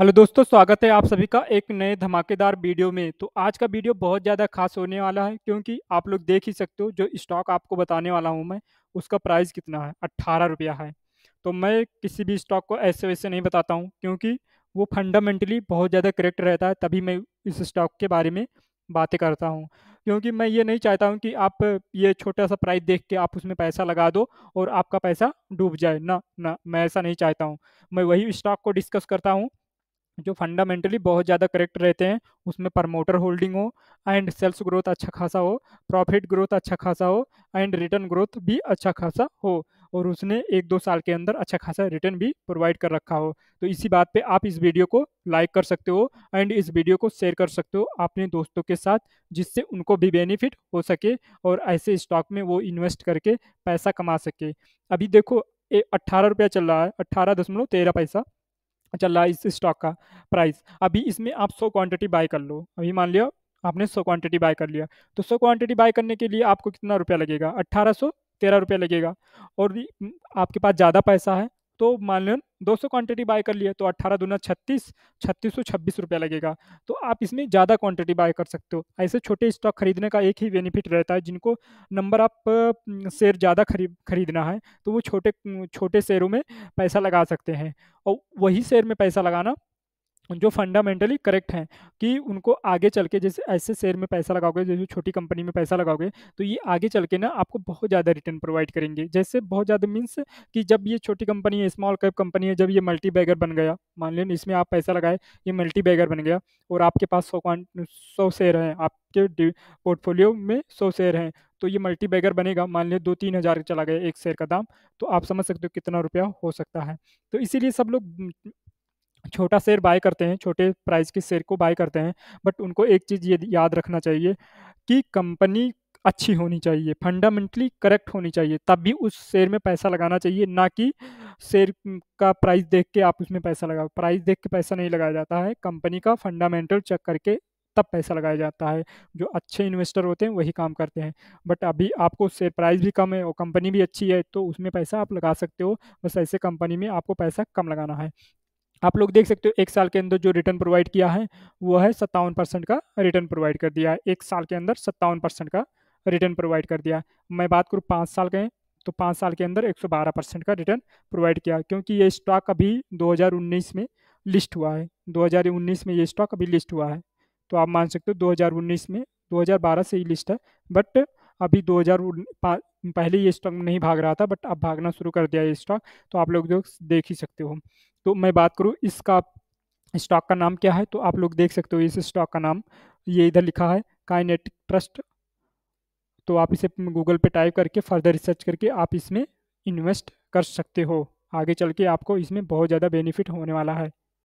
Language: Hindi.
हेलो दोस्तों स्वागत है आप सभी का एक नए धमाकेदार वीडियो में तो आज का वीडियो बहुत ज़्यादा खास होने वाला है क्योंकि आप लोग देख ही सकते हो जो स्टॉक आपको बताने वाला हूं मैं उसका प्राइस कितना है अट्ठारह रुपया है तो मैं किसी भी स्टॉक को ऐसे वैसे नहीं बताता हूं क्योंकि वो फंडामेंटली बहुत ज़्यादा करेक्ट रहता है तभी मैं इस स्टॉक के बारे में बातें करता हूँ क्योंकि मैं ये नहीं चाहता हूँ कि आप ये छोटा सा प्राइस देख के आप उसमें पैसा लगा दो और आपका पैसा डूब जाए ना ना मैं ऐसा नहीं चाहता हूँ मैं वही स्टॉक को डिस्कस करता हूँ जो फंडामेंटली बहुत ज़्यादा करेक्ट रहते हैं उसमें प्रमोटर होल्डिंग हो एंड सेल्स ग्रोथ अच्छा खासा हो प्रॉफिट ग्रोथ अच्छा खासा हो एंड रिटर्न ग्रोथ भी अच्छा खासा हो और उसने एक दो साल के अंदर अच्छा खासा रिटर्न भी प्रोवाइड कर रखा हो तो इसी बात पे आप इस वीडियो को लाइक कर सकते हो एंड इस वीडियो को शेयर कर सकते हो अपने दोस्तों के साथ जिससे उनको भी बेनिफिट हो सके और ऐसे स्टॉक में वो इन्वेस्ट करके पैसा कमा सके अभी देखो अट्ठारह रुपया चल रहा है अट्ठारह दशमलव तेरह पैसा चल रहा है इस स्टॉक का प्राइस अभी इसमें आप सौ क्वांटिटी बाय कर लो अभी मान लिया आपने सौ क्वांटिटी बाय कर लिया तो सौ क्वांटिटी बाय करने के लिए आपको कितना रुपया लगेगा अट्ठारह सौ तेरह रुपया लगेगा और आपके पास ज़्यादा पैसा है तो मान लो दो सौ क्वान्टिटी बाय कर लिए तो अट्ठारह दूना छत्तीस छत्तीस सौ छब्बीस रुपया लगेगा तो आप इसमें ज़्यादा क्वांटिटी बाय कर सकते हो ऐसे छोटे स्टॉक खरीदने का एक ही बेनिफिट रहता है जिनको नंबर आप शेयर ज़्यादा खरीद खरीदना है तो वो छोटे छोटे शेयरों में पैसा लगा सकते हैं और वही शेयर में पैसा लगाना जो फंडामेंटली करेक्ट हैं कि उनको आगे चल के जैसे ऐसे शेयर में पैसा लगाओगे जैसे छोटी कंपनी में पैसा लगाओगे तो ये आगे चल के ना आपको बहुत ज़्यादा रिटर्न प्रोवाइड करेंगे जैसे बहुत ज़्यादा मीन्स कि जब ये छोटी कंपनी है स्मॉल कैप कंपनी है जब ये मल्टी बैगर बन गया मान लें इसमें आप पैसा लगाए ये मल्टी बैगर बन गया और आपके पास सौ सौ शेयर हैं आपके पोर्टफोलियो में सौ शेयर हैं तो ये मल्टी बैगर बनेगा मान लिया दो तीन हज़ार चला गया एक शेयर का दाम तो आप समझ सकते हो कितना रुपया हो सकता है तो इसीलिए सब लोग छोटा शेयर बाय करते हैं छोटे प्राइस के शेयर को बाय करते हैं बट उनको एक चीज़ ये याद रखना चाहिए कि कंपनी अच्छी होनी चाहिए फंडामेंटली करेक्ट होनी चाहिए तब भी उस शेयर में पैसा लगाना चाहिए ना कि शेयर का प्राइस देख के आप उसमें पैसा लगाओ प्राइस देख के पैसा नहीं लगाया जाता है कंपनी का फंडामेंटल चेक करके तब पैसा लगाया जाता है जो अच्छे इन्वेस्टर होते हैं वही काम करते हैं बट अभी आपको शेयर प्राइस भी कम है और कंपनी भी अच्छी है तो उसमें पैसा आप लगा सकते हो बस ऐसे कंपनी में आपको पैसा कम लगाना है आप लोग देख सकते हो एक साल के अंदर जो रिटर्न प्रोवाइड किया है वो है सत्तावन परसेंट का रिटर्न प्रोवाइड कर दिया है एक साल के अंदर सत्तावन परसेंट का रिटर्न प्रोवाइड कर दिया मैं बात करूँ पाँच साल के तो पाँच साल के अंदर एक सौ बारह परसेंट का रिटर्न प्रोवाइड किया क्योंकि ये स्टॉक अभी दो हज़ार उन्नीस में लिस्ट हुआ है दो हज़ार उन्नीस में ये स्टॉक अभी लिस्ट हुआ है तो आप मान सकते हो दो हज़ार उन्नीस में दो हज़ार बारह से ही लिस्ट है बट अभी दो हज़ार पहले ये स्टॉक नहीं भाग रहा था बट अब भागना शुरू कर दिया ये स्टॉक तो आप लोग देख ही सकते हो तो मैं बात करूँ इसका स्टॉक का नाम क्या है तो आप लोग देख सकते हो इस स्टॉक का नाम ये इधर लिखा है काइनेटिक ट्रस्ट तो आप इसे गूगल पे टाइप करके फर्दर रिसर्च करके आप इसमें इन्वेस्ट कर सकते हो आगे चल के आपको इसमें बहुत ज़्यादा बेनिफिट होने वाला है